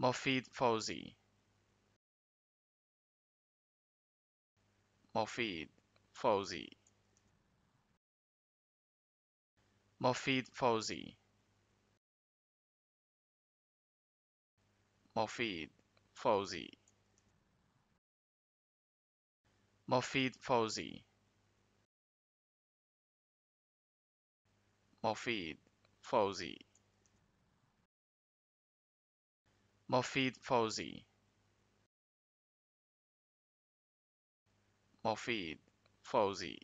Mofid Fawzi Mofid Fawzi Mofid Fawzi Mofid Fawzi Mofid Fawzi Mofid Fawzi Mofid Fawzi Mofid Fawzi